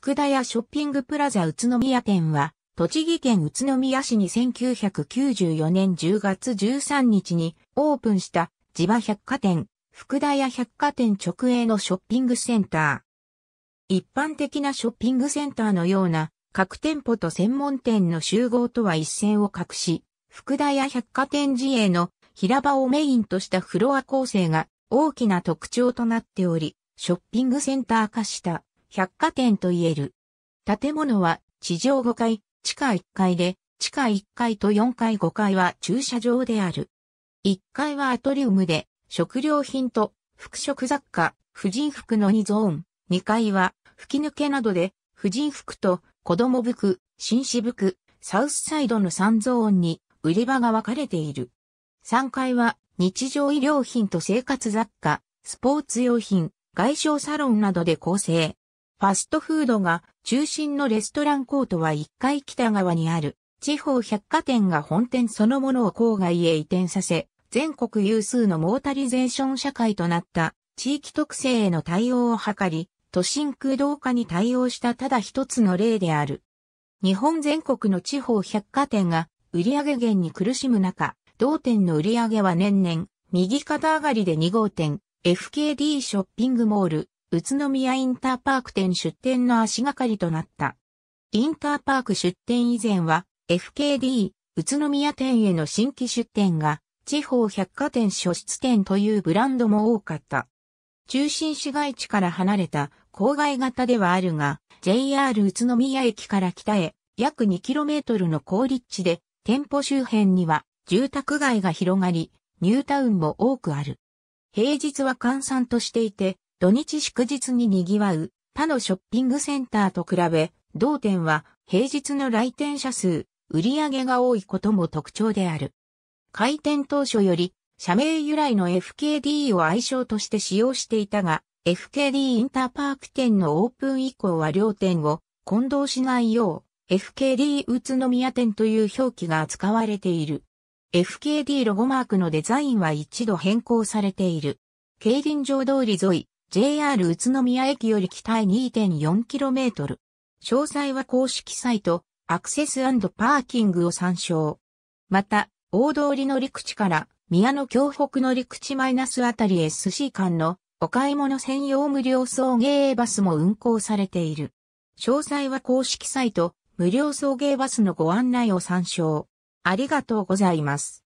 福田屋ショッピングプラザ宇都宮店は、栃木県宇都宮市に1994年10月13日にオープンした地場百貨店、福田屋百貨店直営のショッピングセンター。一般的なショッピングセンターのような各店舗と専門店の集合とは一線を画し、福田屋百貨店自営の平場をメインとしたフロア構成が大きな特徴となっており、ショッピングセンター化した。百貨店と言える。建物は地上5階、地下1階で、地下1階と4階5階は駐車場である。1階はアトリウムで、食料品と服飾雑貨、婦人服の2ゾーン。2階は吹き抜けなどで、婦人服と子供服、紳士服、サウスサイドの3ゾーンに売り場が分かれている。3階は日常医療品と生活雑貨、スポーツ用品、外商サロンなどで構成。ファストフードが中心のレストランコートは1階北側にある地方百貨店が本店そのものを郊外へ移転させ、全国有数のモータリゼーション社会となった地域特性への対応を図り、都心空洞化に対応したただ一つの例である。日本全国の地方百貨店が売上減に苦しむ中、同店の売上は年々、右肩上がりで2号店、FKD ショッピングモール、宇都宮インターパーク店出店の足がかりとなった。インターパーク出店以前は FKD 宇都宮店への新規出店が地方百貨店初出店というブランドも多かった。中心市街地から離れた郊外型ではあるが JR 宇都宮駅から北へ約 2km の高立地で店舗周辺には住宅街が広がりニュータウンも多くある。平日は閑散としていて土日祝日に賑わう他のショッピングセンターと比べ、同店は平日の来店者数、売上が多いことも特徴である。開店当初より社名由来の FKD を愛称として使用していたが、FKD インターパーク店のオープン以降は両店を混同しないよう、FKD 宇都宮店という表記が扱われている。FKD ロゴマークのデザインは一度変更されている。競輪場通り沿い、JR 宇都宮駅より北へ 2.4km。詳細は公式サイト、アクセスパーキングを参照。また、大通りの陸地から宮の京北の陸地マイナスあたり SC 間のお買い物専用無料送迎バスも運行されている。詳細は公式サイト、無料送迎バスのご案内を参照。ありがとうございます。